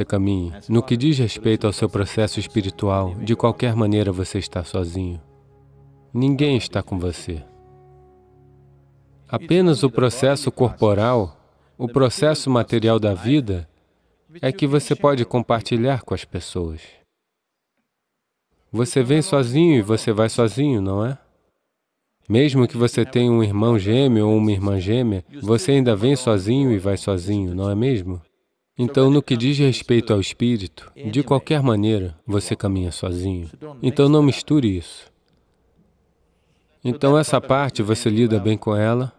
você caminhe. No que diz respeito ao seu processo espiritual, de qualquer maneira você está sozinho. Ninguém está com você. Apenas o processo corporal, o processo material da vida, é que você pode compartilhar com as pessoas. Você vem sozinho e você vai sozinho, não é? Mesmo que você tenha um irmão gêmeo ou uma irmã gêmea, você ainda vem sozinho e vai sozinho, não é mesmo? Então, no que diz respeito ao espírito, de qualquer maneira, você caminha sozinho. Então, não misture isso. Então, essa parte você lida bem com ela.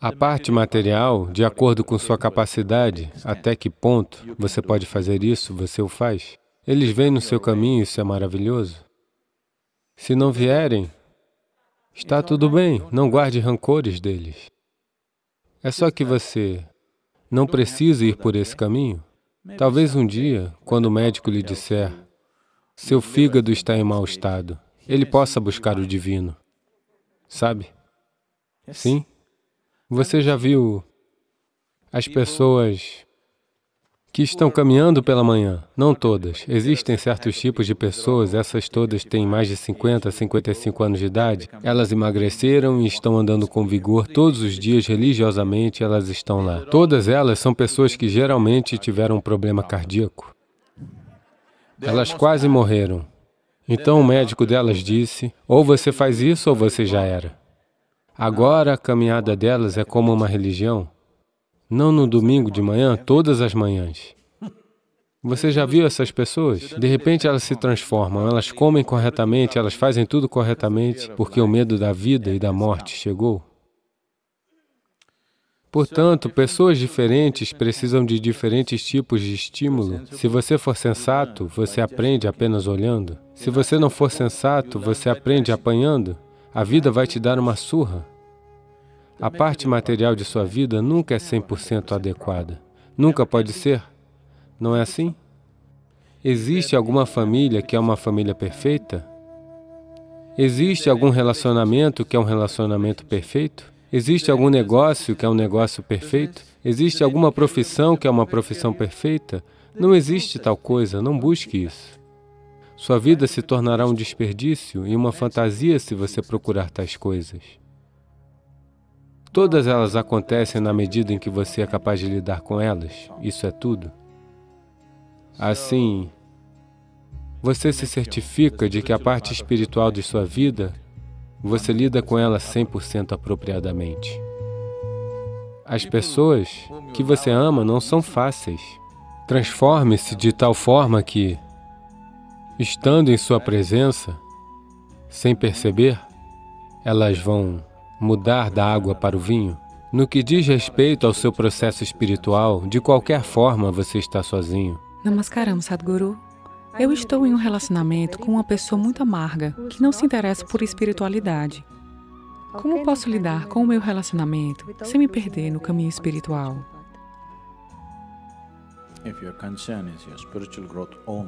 A parte material, de acordo com sua capacidade, até que ponto você pode fazer isso, você o faz. Eles vêm no seu caminho, isso é maravilhoso. Se não vierem, está tudo bem, não guarde rancores deles. É só que você não precisa ir por esse caminho. Talvez um dia, quando o médico lhe disser, seu fígado está em mau estado, ele possa buscar o divino. Sabe? Sim? Você já viu as pessoas que estão caminhando pela manhã. Não todas. Existem certos tipos de pessoas, essas todas têm mais de 50, 55 anos de idade. Elas emagreceram e estão andando com vigor todos os dias religiosamente, elas estão lá. Todas elas são pessoas que geralmente tiveram um problema cardíaco. Elas quase morreram. Então o médico delas disse, ou você faz isso ou você já era. Agora a caminhada delas é como uma religião. Não no domingo de manhã, todas as manhãs. Você já viu essas pessoas? De repente elas se transformam, elas comem corretamente, elas fazem tudo corretamente, porque o medo da vida e da morte chegou. Portanto, pessoas diferentes precisam de diferentes tipos de estímulo. Se você for sensato, você aprende apenas olhando. Se você não for sensato, você aprende apanhando. A vida vai te dar uma surra. A parte material de sua vida nunca é 100% adequada. Nunca pode ser. Não é assim? Existe alguma família que é uma família perfeita? Existe algum relacionamento que é um relacionamento perfeito? Existe algum negócio que é um negócio perfeito? Existe alguma profissão que é uma profissão perfeita? Não existe tal coisa, não busque isso. Sua vida se tornará um desperdício e uma fantasia se você procurar tais coisas. Todas elas acontecem na medida em que você é capaz de lidar com elas, isso é tudo. Assim, você se certifica de que a parte espiritual de sua vida, você lida com ela 100% apropriadamente. As pessoas que você ama não são fáceis. Transforme-se de tal forma que, estando em sua presença, sem perceber, elas vão mudar da água para o vinho? No que diz respeito ao seu processo espiritual, de qualquer forma você está sozinho. Namaskaram, Sadhguru. Eu estou em um relacionamento com uma pessoa muito amarga, que não se interessa por espiritualidade. Como posso lidar com o meu relacionamento sem me perder no caminho espiritual?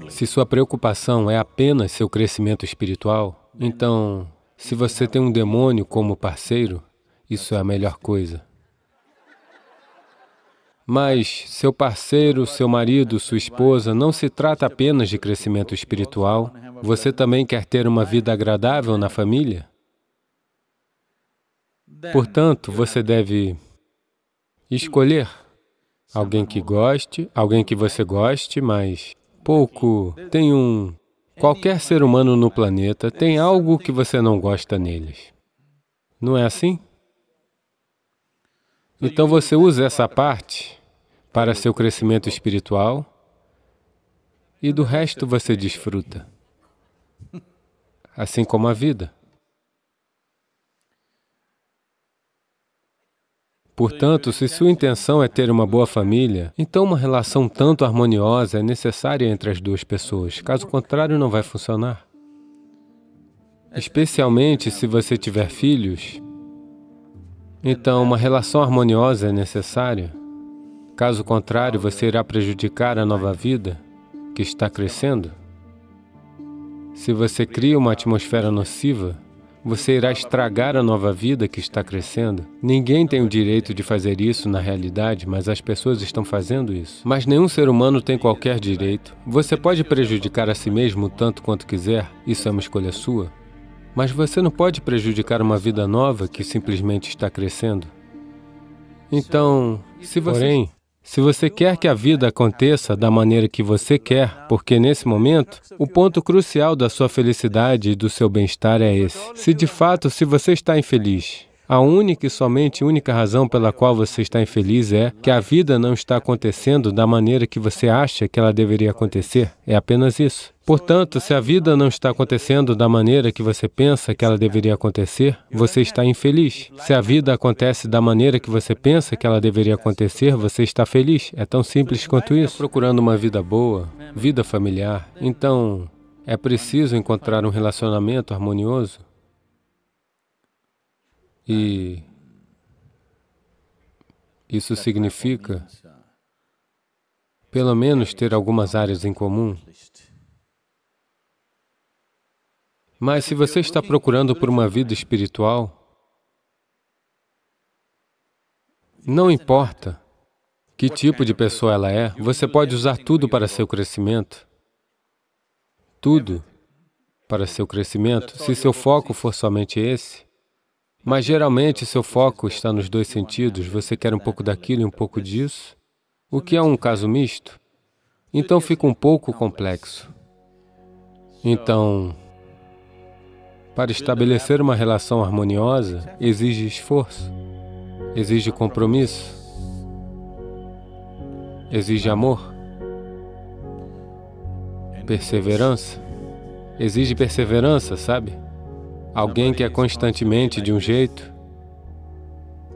Se sua preocupação é apenas seu crescimento espiritual, então se você tem um demônio como parceiro, isso é a melhor coisa. Mas seu parceiro, seu marido, sua esposa, não se trata apenas de crescimento espiritual. Você também quer ter uma vida agradável na família? Portanto, você deve escolher alguém que goste, alguém que você goste, mas pouco tem um Qualquer ser humano no planeta tem algo que você não gosta neles. Não é assim? Então você usa essa parte para seu crescimento espiritual e do resto você desfruta, assim como a vida. Portanto, se sua intenção é ter uma boa família, então uma relação tanto harmoniosa é necessária entre as duas pessoas, caso contrário não vai funcionar. Especialmente se você tiver filhos, então uma relação harmoniosa é necessária. Caso contrário, você irá prejudicar a nova vida que está crescendo. Se você cria uma atmosfera nociva, você irá estragar a nova vida que está crescendo. Ninguém tem o direito de fazer isso na realidade, mas as pessoas estão fazendo isso. Mas nenhum ser humano tem qualquer direito. Você pode prejudicar a si mesmo tanto quanto quiser, isso é uma escolha sua. Mas você não pode prejudicar uma vida nova que simplesmente está crescendo. Então, se você... Porém, se você quer que a vida aconteça da maneira que você quer, porque nesse momento, o ponto crucial da sua felicidade e do seu bem-estar é esse. Se de fato, se você está infeliz, a única e somente única razão pela qual você está infeliz é que a vida não está acontecendo da maneira que você acha que ela deveria acontecer. É apenas isso. Portanto, se a vida não está acontecendo da maneira que você pensa que ela deveria acontecer, você está infeliz. Se a vida acontece da maneira que você pensa que ela deveria acontecer, você está feliz. É tão simples quanto isso. Procurando uma vida boa, vida familiar. Então, é preciso encontrar um relacionamento harmonioso e isso significa, pelo menos, ter algumas áreas em comum. Mas se você está procurando por uma vida espiritual, não importa que tipo de pessoa ela é, você pode usar tudo para seu crescimento. Tudo para seu crescimento, se seu foco for somente esse. Mas geralmente seu foco está nos dois sentidos, você quer um pouco daquilo e um pouco disso, o que é um caso misto. Então fica um pouco complexo. Então, para estabelecer uma relação harmoniosa, exige esforço, exige compromisso, exige amor, perseverança. Exige perseverança, sabe? alguém que é constantemente de um jeito.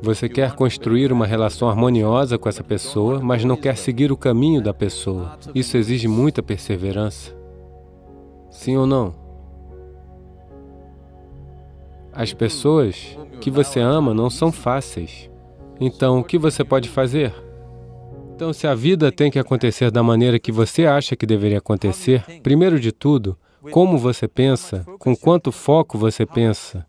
Você quer construir uma relação harmoniosa com essa pessoa, mas não quer seguir o caminho da pessoa. Isso exige muita perseverança. Sim ou não? As pessoas que você ama não são fáceis. Então, o que você pode fazer? Então, se a vida tem que acontecer da maneira que você acha que deveria acontecer, primeiro de tudo, como você pensa, com quanto foco você pensa,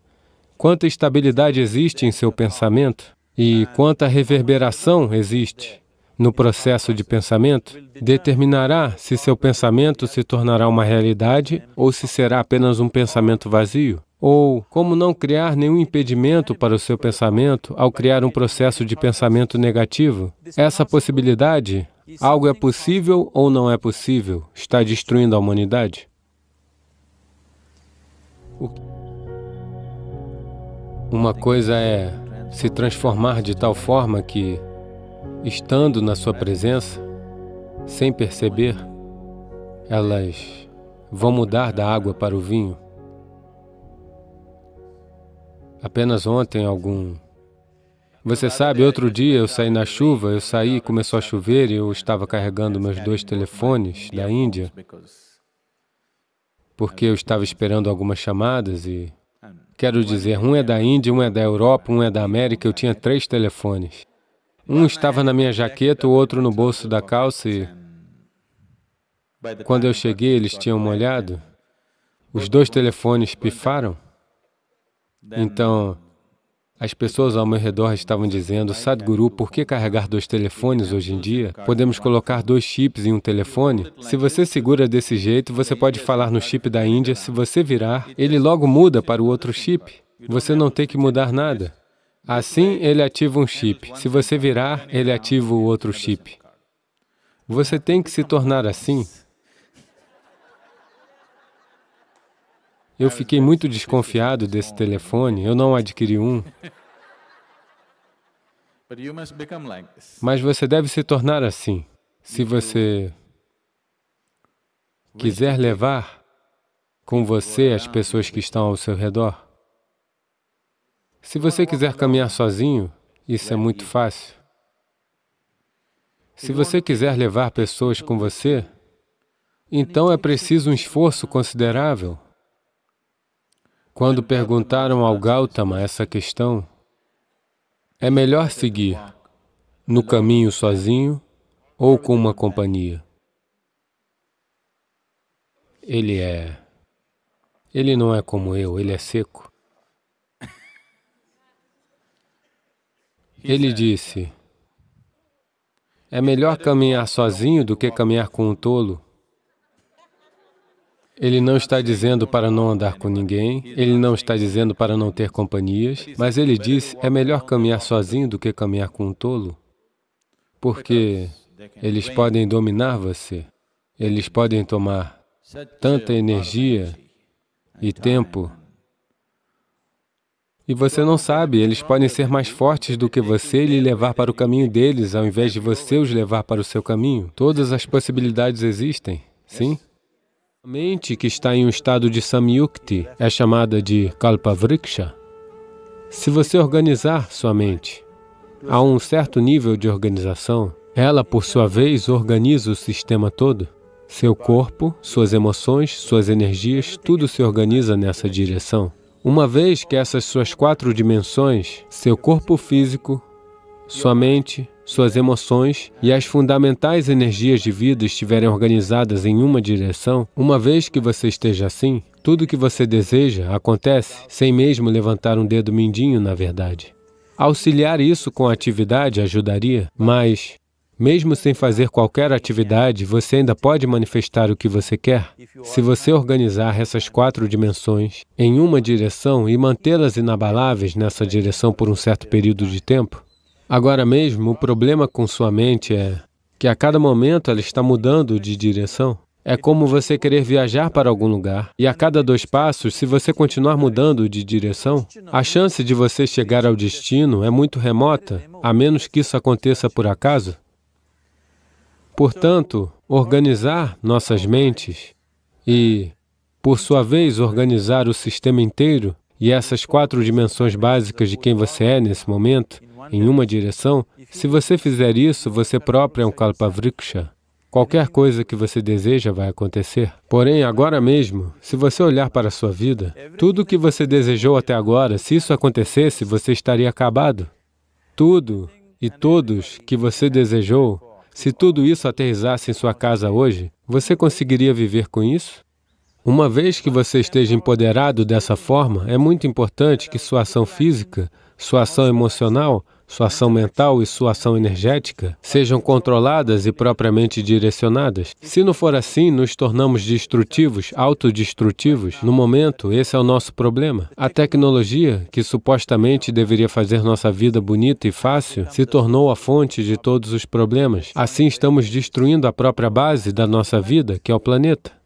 quanta estabilidade existe em seu pensamento e quanta reverberação existe no processo de pensamento, determinará se seu pensamento se tornará uma realidade ou se será apenas um pensamento vazio. Ou como não criar nenhum impedimento para o seu pensamento ao criar um processo de pensamento negativo? Essa possibilidade, algo é possível ou não é possível, está destruindo a humanidade. Uma coisa é se transformar de tal forma que, estando na sua presença, sem perceber, elas vão mudar da água para o vinho. Apenas ontem algum... Você sabe, outro dia eu saí na chuva, eu saí, começou a chover e eu estava carregando meus dois telefones da Índia porque eu estava esperando algumas chamadas e... Quero dizer, um é da Índia, um é da Europa, um é da América, eu tinha três telefones. Um estava na minha jaqueta, o outro no bolso da calça e... Quando eu cheguei, eles tinham molhado. Os dois telefones pifaram. Então, as pessoas ao meu redor estavam dizendo, Sadhguru, por que carregar dois telefones hoje em dia? Podemos colocar dois chips em um telefone? Se você segura desse jeito, você pode falar no chip da Índia. Se você virar, ele logo muda para o outro chip. Você não tem que mudar nada. Assim, ele ativa um chip. Se você virar, ele ativa o outro chip. Você tem que se tornar assim. Eu fiquei muito desconfiado desse telefone, eu não adquiri um. Mas você deve se tornar assim. Se você quiser levar com você as pessoas que estão ao seu redor, se você quiser caminhar sozinho, isso é muito fácil. Se você quiser levar pessoas com você, então é preciso um esforço considerável. Quando perguntaram ao Gautama essa questão, é melhor seguir no caminho sozinho ou com uma companhia? Ele é... Ele não é como eu, ele é seco. Ele disse, é melhor caminhar sozinho do que caminhar com um tolo. Ele não está dizendo para não andar com ninguém, ele não está dizendo para não ter companhias, mas ele diz, é melhor caminhar sozinho do que caminhar com um tolo, porque eles podem dominar você, eles podem tomar tanta energia e tempo e você não sabe, eles podem ser mais fortes do que você e lhe levar para o caminho deles, ao invés de você os levar para o seu caminho. Todas as possibilidades existem, sim? A Mente que está em um estado de samyukti é chamada de kalpavriksha. Se você organizar sua mente a um certo nível de organização, ela, por sua vez, organiza o sistema todo. Seu corpo, suas emoções, suas energias, tudo se organiza nessa direção. Uma vez que essas suas quatro dimensões, seu corpo físico, sua mente, suas emoções e as fundamentais energias de vida estiverem organizadas em uma direção, uma vez que você esteja assim, tudo que você deseja acontece sem mesmo levantar um dedo mindinho, na verdade. Auxiliar isso com atividade ajudaria, mas mesmo sem fazer qualquer atividade, você ainda pode manifestar o que você quer. Se você organizar essas quatro dimensões em uma direção e mantê-las inabaláveis nessa direção por um certo período de tempo, Agora mesmo, o problema com sua mente é que a cada momento ela está mudando de direção. É como você querer viajar para algum lugar, e a cada dois passos, se você continuar mudando de direção, a chance de você chegar ao destino é muito remota, a menos que isso aconteça por acaso. Portanto, organizar nossas mentes e, por sua vez, organizar o sistema inteiro e essas quatro dimensões básicas de quem você é nesse momento, em uma direção, se você fizer isso, você próprio é um Kalpavriksha. Qualquer coisa que você deseja vai acontecer. Porém, agora mesmo, se você olhar para a sua vida, tudo o que você desejou até agora, se isso acontecesse, você estaria acabado. Tudo e todos que você desejou, se tudo isso aterrissasse em sua casa hoje, você conseguiria viver com isso? Uma vez que você esteja empoderado dessa forma, é muito importante que sua ação física, sua ação emocional, sua ação mental e sua ação energética sejam controladas e propriamente direcionadas. Se não for assim, nos tornamos destrutivos, autodestrutivos. No momento, esse é o nosso problema. A tecnologia, que supostamente deveria fazer nossa vida bonita e fácil, se tornou a fonte de todos os problemas. Assim, estamos destruindo a própria base da nossa vida, que é o planeta.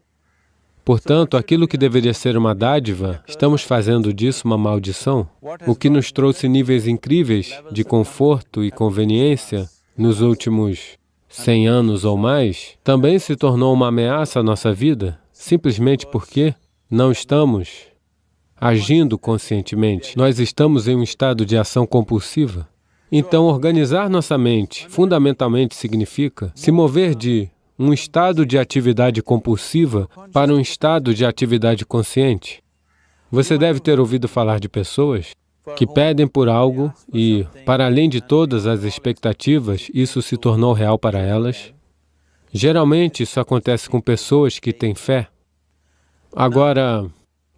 Portanto, aquilo que deveria ser uma dádiva, estamos fazendo disso uma maldição. O que nos trouxe níveis incríveis de conforto e conveniência nos últimos 100 anos ou mais, também se tornou uma ameaça à nossa vida, simplesmente porque não estamos agindo conscientemente. Nós estamos em um estado de ação compulsiva. Então, organizar nossa mente fundamentalmente significa se mover de um estado de atividade compulsiva para um estado de atividade consciente. Você deve ter ouvido falar de pessoas que pedem por algo e, para além de todas as expectativas, isso se tornou real para elas. Geralmente, isso acontece com pessoas que têm fé. Agora,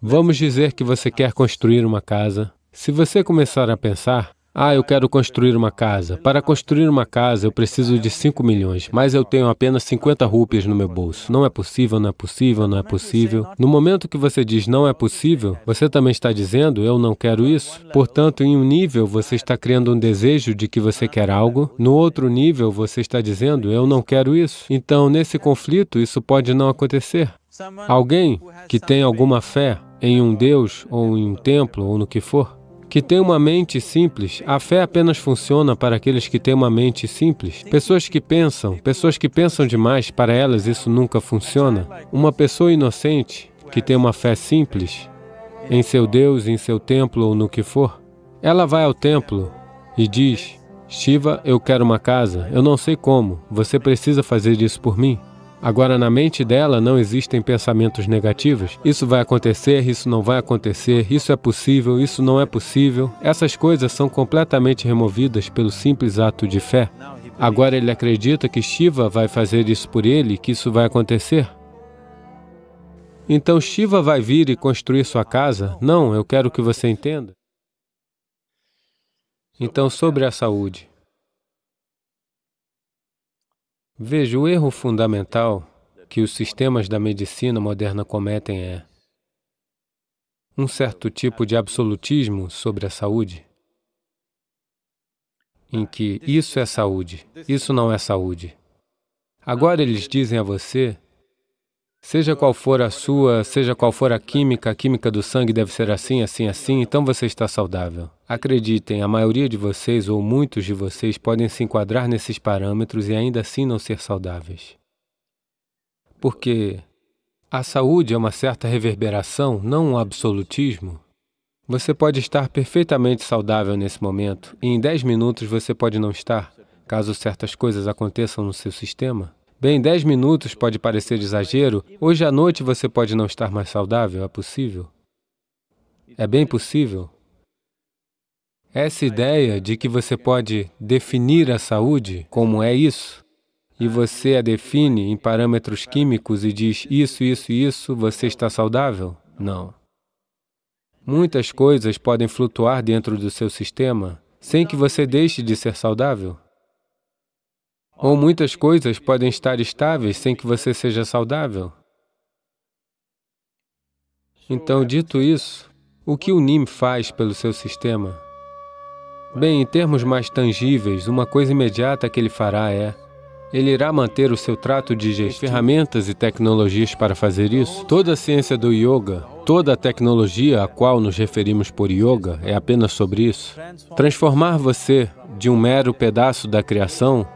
vamos dizer que você quer construir uma casa. Se você começar a pensar, ah, eu quero construir uma casa. Para construir uma casa, eu preciso de 5 milhões, mas eu tenho apenas 50 rúpias no meu bolso. Não é possível, não é possível, não é possível. No momento que você diz não é possível, você também está dizendo eu não quero isso. Portanto, em um nível, você está criando um desejo de que você quer algo. No outro nível, você está dizendo eu não quero isso. Então, nesse conflito, isso pode não acontecer. Alguém que tem alguma fé em um Deus, ou em um templo, ou no que for, que tem uma mente simples, a fé apenas funciona para aqueles que têm uma mente simples. Pessoas que pensam, pessoas que pensam demais, para elas isso nunca funciona. Uma pessoa inocente, que tem uma fé simples, em seu Deus, em seu templo ou no que for, ela vai ao templo e diz, Shiva, eu quero uma casa, eu não sei como, você precisa fazer isso por mim. Agora, na mente dela não existem pensamentos negativos. Isso vai acontecer, isso não vai acontecer, isso é possível, isso não é possível. Essas coisas são completamente removidas pelo simples ato de fé. Agora ele acredita que Shiva vai fazer isso por ele, que isso vai acontecer. Então Shiva vai vir e construir sua casa? Não, eu quero que você entenda. Então, sobre a saúde. Veja, o erro fundamental que os sistemas da medicina moderna cometem é um certo tipo de absolutismo sobre a saúde, em que isso é saúde, isso não é saúde. Agora eles dizem a você Seja qual for a sua, seja qual for a química, a química do sangue deve ser assim, assim, assim, então você está saudável. Acreditem, a maioria de vocês ou muitos de vocês podem se enquadrar nesses parâmetros e ainda assim não ser saudáveis. Porque a saúde é uma certa reverberação, não um absolutismo. Você pode estar perfeitamente saudável nesse momento e em 10 minutos você pode não estar, caso certas coisas aconteçam no seu sistema. Bem, 10 minutos pode parecer exagero. Hoje à noite você pode não estar mais saudável, é possível? É bem possível. Essa ideia de que você pode definir a saúde como é isso, e você a define em parâmetros químicos e diz isso, isso, isso, você está saudável? Não. Muitas coisas podem flutuar dentro do seu sistema sem que você deixe de ser saudável. Ou muitas coisas podem estar estáveis sem que você seja saudável. Então, dito isso, o que o NIM faz pelo seu sistema? Bem, em termos mais tangíveis, uma coisa imediata que ele fará é ele irá manter o seu trato digestivo. ferramentas e tecnologias para fazer isso. Toda a ciência do yoga, toda a tecnologia a qual nos referimos por yoga é apenas sobre isso. Transformar você de um mero pedaço da criação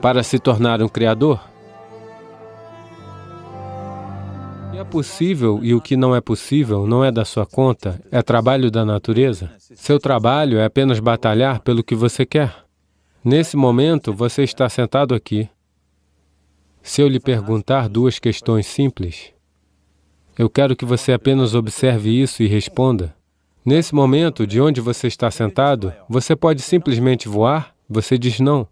para se tornar um criador? que é possível e o que não é possível não é da sua conta, é trabalho da natureza. Seu trabalho é apenas batalhar pelo que você quer. Nesse momento, você está sentado aqui. Se eu lhe perguntar duas questões simples, eu quero que você apenas observe isso e responda. Nesse momento, de onde você está sentado, você pode simplesmente voar? Você diz não.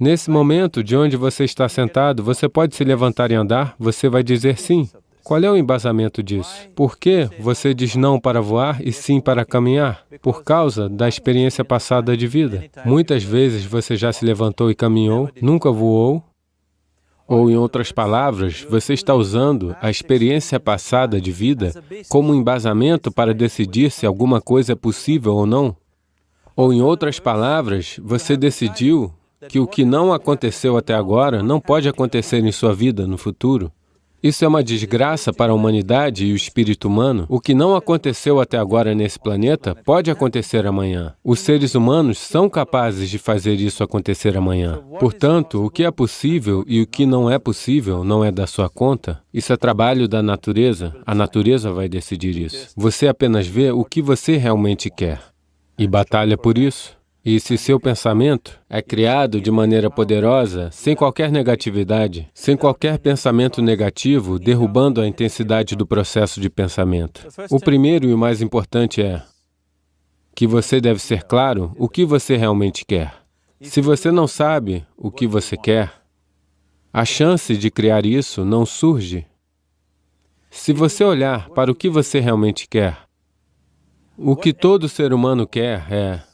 Nesse momento, de onde você está sentado, você pode se levantar e andar? Você vai dizer sim. Qual é o embasamento disso? Por que você diz não para voar e sim para caminhar? Por causa da experiência passada de vida. Muitas vezes você já se levantou e caminhou, nunca voou, ou, em outras palavras, você está usando a experiência passada de vida como embasamento para decidir se alguma coisa é possível ou não. Ou, em outras palavras, você decidiu que o que não aconteceu até agora não pode acontecer em sua vida no futuro. Isso é uma desgraça para a humanidade e o espírito humano. O que não aconteceu até agora nesse planeta pode acontecer amanhã. Os seres humanos são capazes de fazer isso acontecer amanhã. Portanto, o que é possível e o que não é possível não é da sua conta. Isso é trabalho da natureza. A natureza vai decidir isso. Você apenas vê o que você realmente quer e batalha por isso. E se seu pensamento é criado de maneira poderosa, sem qualquer negatividade, sem qualquer pensamento negativo, derrubando a intensidade do processo de pensamento. O primeiro e o mais importante é que você deve ser claro o que você realmente quer. Se você não sabe o que você quer, a chance de criar isso não surge. Se você olhar para o que você realmente quer, o que todo ser humano quer é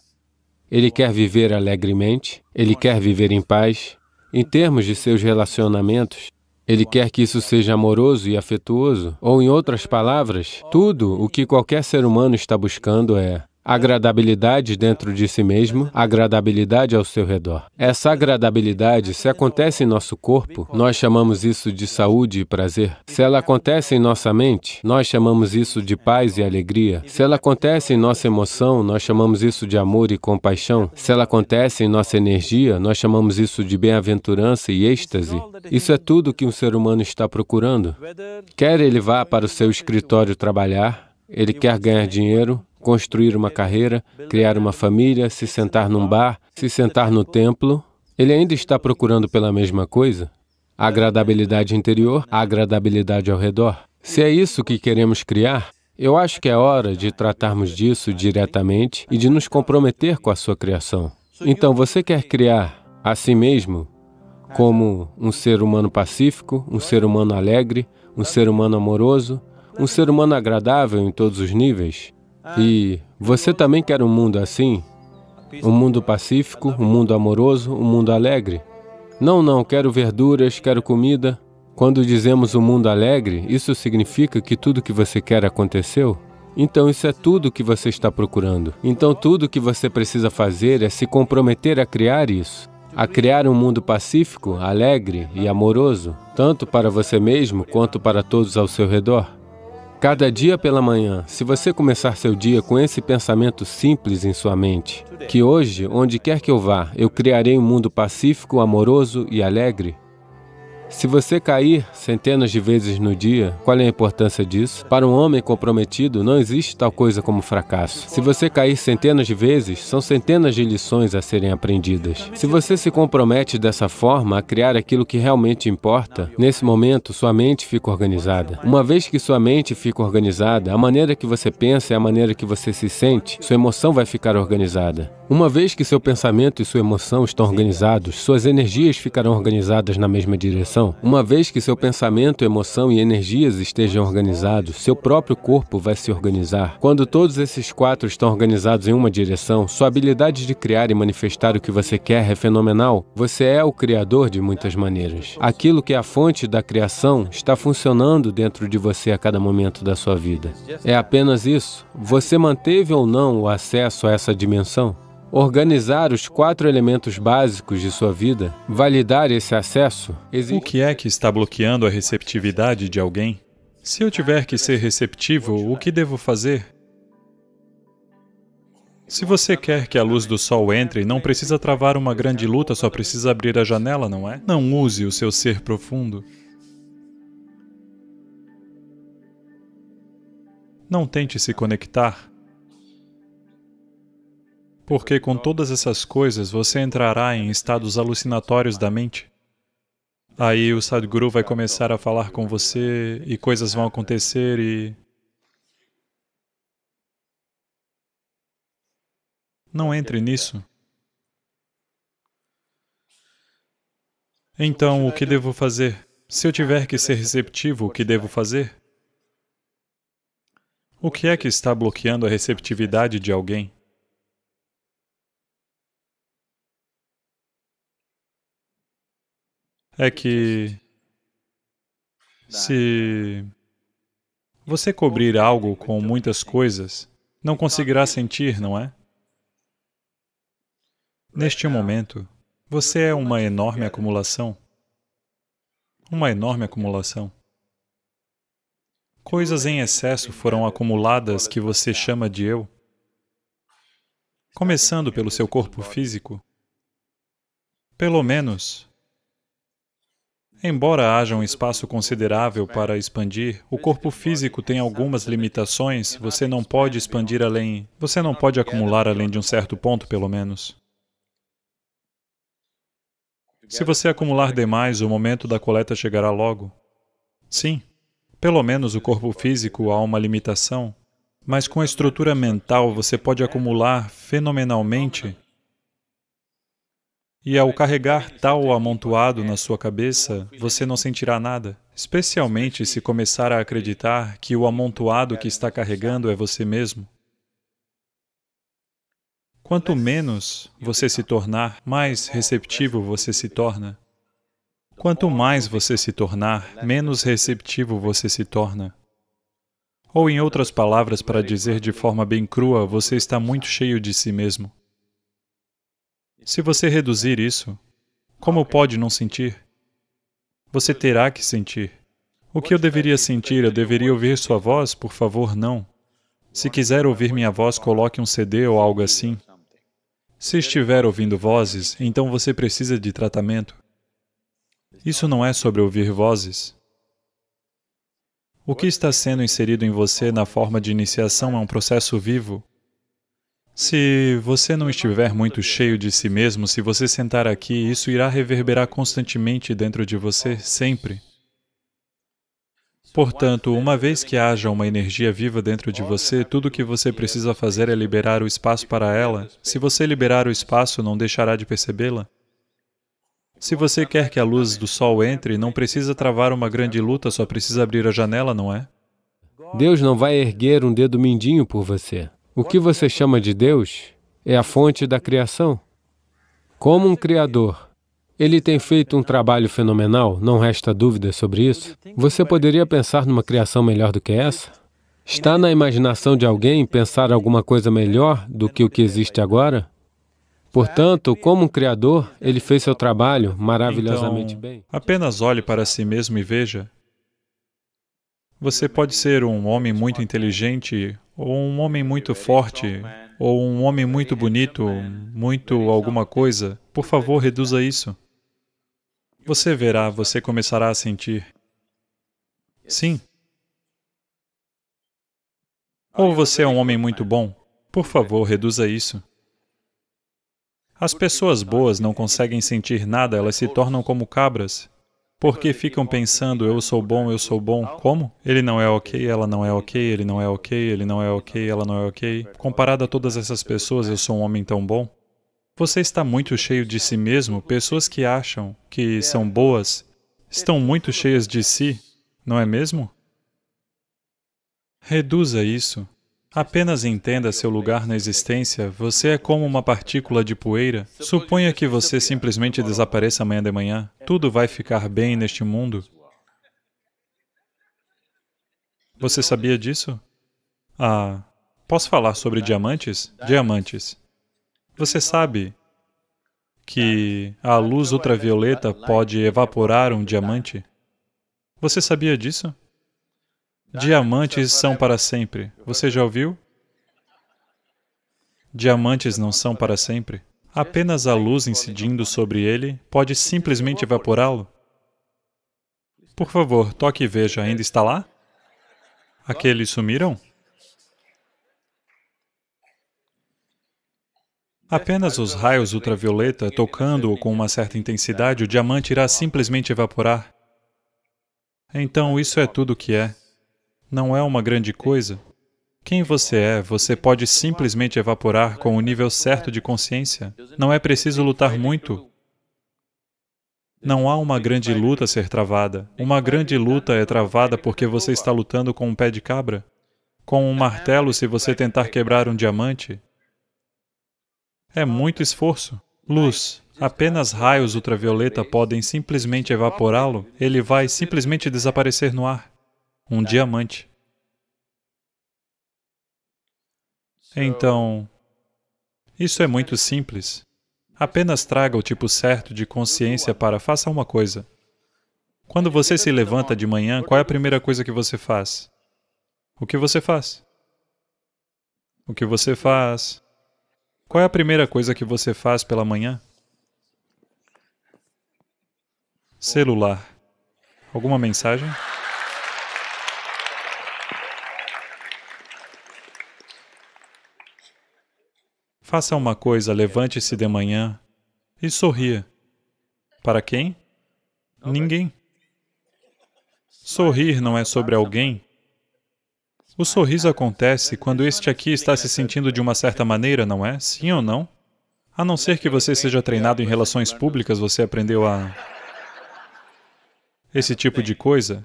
ele quer viver alegremente, ele quer viver em paz. Em termos de seus relacionamentos, ele quer que isso seja amoroso e afetuoso, ou em outras palavras, tudo o que qualquer ser humano está buscando é agradabilidade dentro de si mesmo, agradabilidade ao seu redor. Essa agradabilidade, se acontece em nosso corpo, nós chamamos isso de saúde e prazer. Se ela acontece em nossa mente, nós chamamos isso de paz e alegria. Se ela acontece em nossa emoção, nós chamamos isso de amor e compaixão. Se ela acontece em nossa energia, nós chamamos isso de bem-aventurança e êxtase. Isso é tudo que um ser humano está procurando. Quer ele vá para o seu escritório trabalhar, ele quer ganhar dinheiro, construir uma carreira, criar uma família, se sentar num bar, se sentar no templo, ele ainda está procurando pela mesma coisa? A agradabilidade interior, a agradabilidade ao redor. Se é isso que queremos criar, eu acho que é hora de tratarmos disso diretamente e de nos comprometer com a sua criação. Então, você quer criar a si mesmo como um ser humano pacífico, um ser humano alegre, um ser humano amoroso, um ser humano agradável em todos os níveis? E você também quer um mundo assim? Um mundo pacífico, um mundo amoroso, um mundo alegre? Não, não, quero verduras, quero comida. Quando dizemos um mundo alegre, isso significa que tudo que você quer aconteceu? Então isso é tudo que você está procurando. Então tudo que você precisa fazer é se comprometer a criar isso, a criar um mundo pacífico, alegre e amoroso, tanto para você mesmo quanto para todos ao seu redor. Cada dia pela manhã, se você começar seu dia com esse pensamento simples em sua mente, que hoje, onde quer que eu vá, eu criarei um mundo pacífico, amoroso e alegre, se você cair centenas de vezes no dia, qual é a importância disso? Para um homem comprometido, não existe tal coisa como fracasso. Se você cair centenas de vezes, são centenas de lições a serem aprendidas. Se você se compromete dessa forma a criar aquilo que realmente importa, nesse momento sua mente fica organizada. Uma vez que sua mente fica organizada, a maneira que você pensa é a maneira que você se sente, sua emoção vai ficar organizada. Uma vez que seu pensamento e sua emoção estão organizados, suas energias ficarão organizadas na mesma direção. Uma vez que seu pensamento, emoção e energias estejam organizados, seu próprio corpo vai se organizar. Quando todos esses quatro estão organizados em uma direção, sua habilidade de criar e manifestar o que você quer é fenomenal. Você é o criador de muitas maneiras. Aquilo que é a fonte da criação está funcionando dentro de você a cada momento da sua vida. É apenas isso. Você manteve ou não o acesso a essa dimensão? organizar os quatro elementos básicos de sua vida, validar esse acesso. O que é que está bloqueando a receptividade de alguém? Se eu tiver que ser receptivo, o que devo fazer? Se você quer que a luz do sol entre, não precisa travar uma grande luta, só precisa abrir a janela, não é? Não use o seu ser profundo. Não tente se conectar. Porque com todas essas coisas você entrará em estados alucinatórios da mente. Aí o Sadhguru vai começar a falar com você e coisas vão acontecer e... Não entre nisso. Então, o que devo fazer? Se eu tiver que ser receptivo, o que devo fazer? O que é que está bloqueando a receptividade de alguém? é que se você cobrir algo com muitas coisas, não conseguirá sentir, não é? Neste momento, você é uma enorme acumulação. Uma enorme acumulação. Coisas em excesso foram acumuladas que você chama de eu. Começando pelo seu corpo físico. Pelo menos, Embora haja um espaço considerável para expandir, o corpo físico tem algumas limitações, você não pode expandir além, você não pode acumular além de um certo ponto, pelo menos. Se você acumular demais, o momento da coleta chegará logo. Sim, pelo menos o corpo físico há uma limitação, mas com a estrutura mental você pode acumular fenomenalmente e ao carregar tal amontoado na sua cabeça, você não sentirá nada, especialmente se começar a acreditar que o amontoado que está carregando é você mesmo. Quanto menos você se tornar, mais receptivo você se torna. Quanto mais você se tornar, menos receptivo você se torna. Ou, em outras palavras, para dizer de forma bem crua, você está muito cheio de si mesmo. Se você reduzir isso, como pode não sentir? Você terá que sentir. O que eu deveria sentir? Eu deveria ouvir sua voz? Por favor, não. Se quiser ouvir minha voz, coloque um CD ou algo assim. Se estiver ouvindo vozes, então você precisa de tratamento. Isso não é sobre ouvir vozes. O que está sendo inserido em você na forma de iniciação é um processo vivo. Se você não estiver muito cheio de si mesmo, se você sentar aqui, isso irá reverberar constantemente dentro de você, sempre. Portanto, uma vez que haja uma energia viva dentro de você, tudo o que você precisa fazer é liberar o espaço para ela. Se você liberar o espaço, não deixará de percebê-la. Se você quer que a luz do sol entre, não precisa travar uma grande luta, só precisa abrir a janela, não é? Deus não vai erguer um dedo mindinho por você. O que você chama de Deus é a fonte da criação. Como um criador, ele tem feito um trabalho fenomenal, não resta dúvida sobre isso. Você poderia pensar numa criação melhor do que essa? Está na imaginação de alguém pensar alguma coisa melhor do que o que existe agora? Portanto, como um criador, ele fez seu trabalho maravilhosamente então, bem. apenas olhe para si mesmo e veja você pode ser um homem muito inteligente, ou um homem muito forte, ou um homem muito bonito, muito alguma coisa. Por favor, reduza isso. Você verá, você começará a sentir. Sim. Ou você é um homem muito bom. Por favor, reduza isso. As pessoas boas não conseguem sentir nada, elas se tornam como cabras. Porque ficam pensando, eu sou bom, eu sou bom. Como? Ele não é ok, ela não é ok, ele não é ok, ele não é ok, ela não é ok. Comparado a todas essas pessoas, eu sou um homem tão bom. Você está muito cheio de si mesmo. Pessoas que acham que são boas estão muito cheias de si, não é mesmo? Reduza isso. Apenas entenda seu lugar na existência. Você é como uma partícula de poeira. Suponha que você simplesmente desapareça amanhã de manhã. Tudo vai ficar bem neste mundo. Você sabia disso? Ah, posso falar sobre diamantes? Diamantes. Você sabe que a luz ultravioleta pode evaporar um diamante? Você sabia disso? Diamantes são para sempre. Você já ouviu? Diamantes não são para sempre. Apenas a luz incidindo sobre ele pode simplesmente evaporá-lo. Por favor, toque e veja, ainda está lá? Aqueles sumiram? Apenas os raios ultravioleta tocando-o com uma certa intensidade, o diamante irá simplesmente evaporar. Então, isso é tudo o que é não é uma grande coisa. Quem você é, você pode simplesmente evaporar com o nível certo de consciência. Não é preciso lutar muito. Não há uma grande luta a ser travada. Uma grande luta é travada porque você está lutando com um pé de cabra. Com um martelo, se você tentar quebrar um diamante. É muito esforço. Luz, apenas raios ultravioleta podem simplesmente evaporá-lo, ele vai simplesmente desaparecer no ar um tá. diamante. Então, isso é muito simples. Apenas traga o tipo certo de consciência para faça uma coisa. Quando você se levanta de manhã, qual é a primeira coisa que você faz? O que você faz? O que você faz? Qual é a primeira coisa que você faz pela manhã? Celular. Alguma mensagem? Faça uma coisa, levante-se de manhã e sorria. Para quem? Ninguém. Sorrir não é sobre alguém. O sorriso acontece quando este aqui está se sentindo de uma certa maneira, não é? Sim ou não? A não ser que você seja treinado em relações públicas, você aprendeu a. esse tipo de coisa.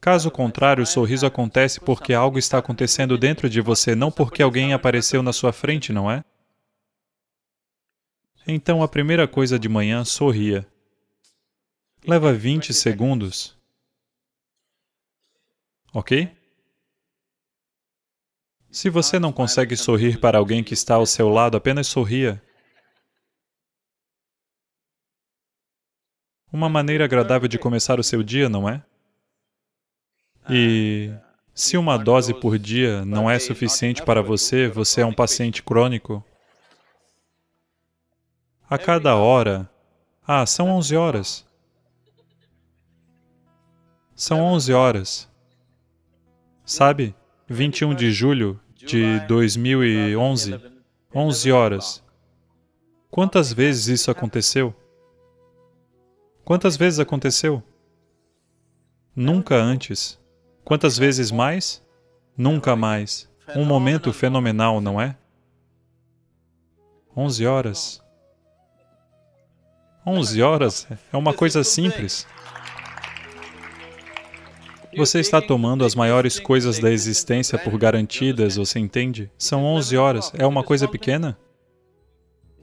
Caso contrário, o sorriso acontece porque algo está acontecendo dentro de você, não porque alguém apareceu na sua frente, não é? Então, a primeira coisa de manhã, sorria. Leva 20 segundos. Ok? Se você não consegue sorrir para alguém que está ao seu lado, apenas sorria. Uma maneira agradável de começar o seu dia, não é? E se uma dose por dia não é suficiente para você, você é um paciente crônico, a cada hora. Ah, são 11 horas. São 11 horas. Sabe? 21 de julho de 2011, 11 horas. Quantas vezes isso aconteceu? Quantas vezes aconteceu? Nunca antes. Quantas vezes mais? Nunca mais. Um momento fenomenal, não é? 11 horas. 11 horas é uma coisa simples. Você está tomando as maiores coisas da existência por garantidas, você entende? São 11 horas. É uma coisa pequena?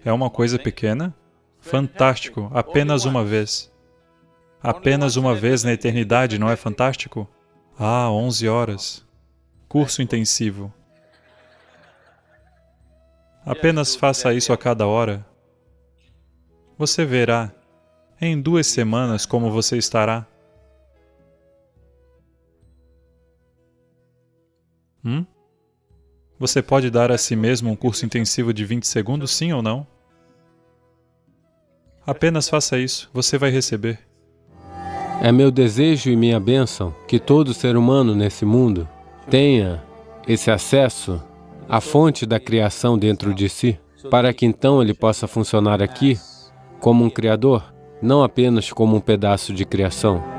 É uma coisa pequena? Fantástico, apenas uma vez. Apenas uma vez na eternidade, não é fantástico? Ah, 11 horas. Curso intensivo. Apenas faça isso a cada hora. Você verá em duas semanas como você estará. Hum? Você pode dar a si mesmo um curso intensivo de 20 segundos, sim ou não? Apenas faça isso, você vai receber. É meu desejo e minha bênção que todo ser humano nesse mundo tenha esse acesso à fonte da criação dentro de si, para que então ele possa funcionar aqui como um Criador, não apenas como um pedaço de criação.